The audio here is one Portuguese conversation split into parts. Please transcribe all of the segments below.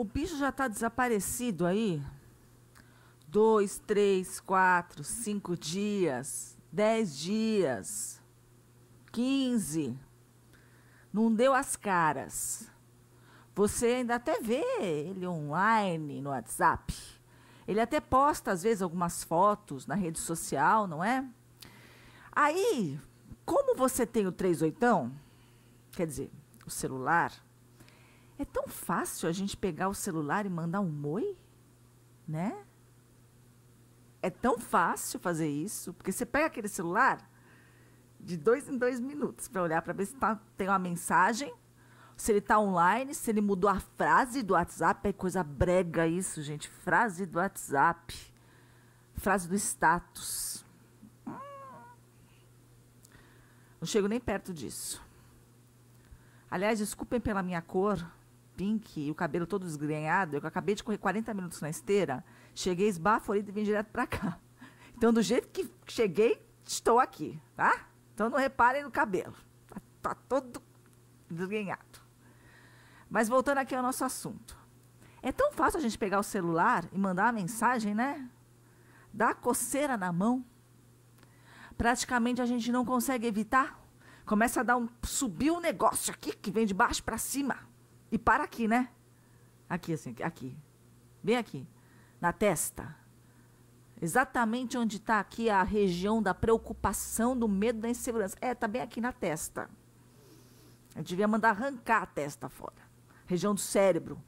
O bicho já está desaparecido aí? Dois, três, quatro, cinco dias, dez dias, quinze. Não deu as caras. Você ainda até vê ele online no WhatsApp. Ele até posta, às vezes, algumas fotos na rede social, não é? Aí, como você tem o oitão, quer dizer, o celular, é tão fácil a gente pegar o celular e mandar um moi, né? É tão fácil fazer isso, porque você pega aquele celular de dois em dois minutos para olhar para ver se tá, tem uma mensagem, se ele tá online, se ele mudou a frase do WhatsApp. É coisa brega isso, gente. Frase do WhatsApp. Frase do status. Hum. Não chego nem perto disso. Aliás, desculpem pela minha cor, Pink, o cabelo todo desgrenhado, eu acabei de correr 40 minutos na esteira, cheguei esbaforida e vim direto para cá. Então, do jeito que cheguei, estou aqui, tá? Então, não reparem no cabelo. Tá, tá todo desgrenhado. Mas voltando aqui ao nosso assunto. É tão fácil a gente pegar o celular e mandar uma mensagem, né? Dá coceira na mão. Praticamente a gente não consegue evitar. Começa a dar um subir o um negócio aqui que vem de baixo para cima. E para aqui, né? Aqui, assim, aqui. Bem aqui. Na testa. Exatamente onde está aqui a região da preocupação, do medo, da insegurança. É, está bem aqui na testa. A gente devia mandar arrancar a testa fora. Região do cérebro.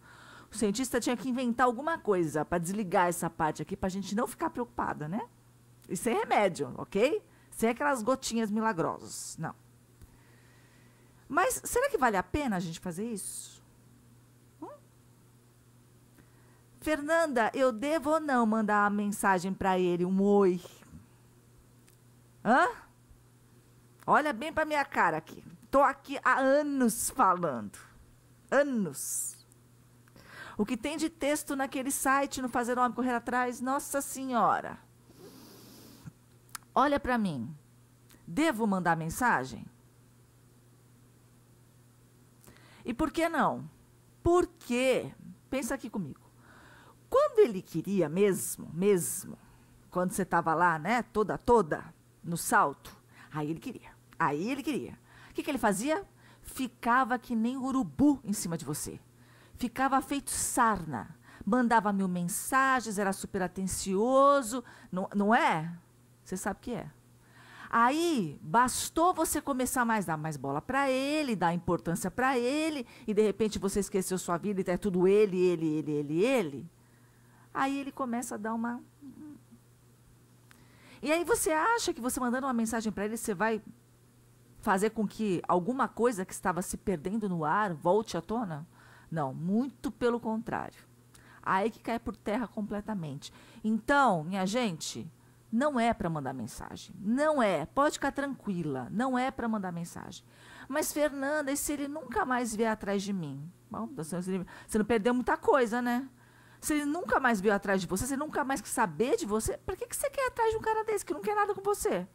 O cientista tinha que inventar alguma coisa para desligar essa parte aqui, para a gente não ficar preocupada, né? E sem remédio, ok? Sem aquelas gotinhas milagrosas, não. Mas será que vale a pena a gente fazer isso? Fernanda, eu devo ou não mandar uma mensagem para ele, um oi? Hã? Olha bem para minha cara aqui. Tô aqui há anos falando. Anos. O que tem de texto naquele site, no Fazer Homem Correr Atrás, nossa senhora. Olha para mim. Devo mandar mensagem? E por que não? Por quê? Pensa aqui comigo ele queria mesmo, mesmo, quando você estava lá, né, toda, toda, no salto, aí ele queria. Aí ele queria. O que, que ele fazia? Ficava que nem urubu em cima de você. Ficava feito sarna. Mandava mil mensagens, era super atencioso. Não, não é? Você sabe que é. Aí bastou você começar mais dar mais bola para ele, dar importância para ele, e de repente você esqueceu sua vida e é tudo ele, ele, ele, ele, ele. Aí ele começa a dar uma. E aí você acha que você mandando uma mensagem para ele, você vai fazer com que alguma coisa que estava se perdendo no ar volte à tona? Não, muito pelo contrário. Aí que cai por terra completamente. Então, minha gente, não é para mandar mensagem. Não é. Pode ficar tranquila. Não é para mandar mensagem. Mas, Fernanda, e se ele nunca mais vier atrás de mim? Bom, você não perdeu muita coisa, né? Se ele nunca mais veio atrás de você, se ele nunca mais quis saber de você, para que, que você quer atrás de um cara desse que não quer nada com você?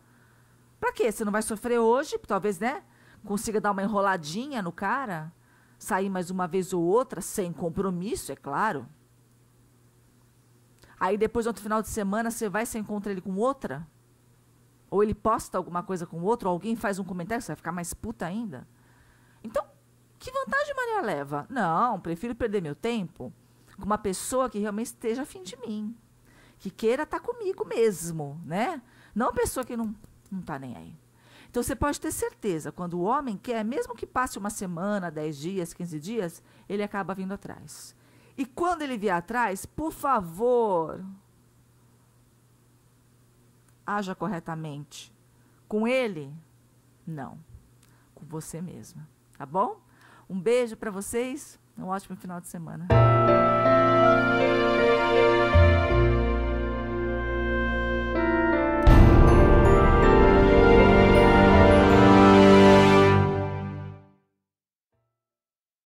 Para quê? Você não vai sofrer hoje, talvez, né? Consiga dar uma enroladinha no cara, sair mais uma vez ou outra, sem compromisso, é claro. Aí depois, no outro final de semana, você vai se encontra ele com outra? Ou ele posta alguma coisa com outro, ou alguém faz um comentário, você vai ficar mais puta ainda? Então, que vantagem Maria leva? Não, prefiro perder meu tempo com uma pessoa que realmente esteja afim de mim, que queira estar tá comigo mesmo, né? Não pessoa que não não está nem aí. Então você pode ter certeza, quando o homem quer, mesmo que passe uma semana, dez dias, quinze dias, ele acaba vindo atrás. E quando ele vier atrás, por favor, haja corretamente. Com ele, não. Com você mesma, tá bom? Um beijo para vocês, um ótimo final de semana.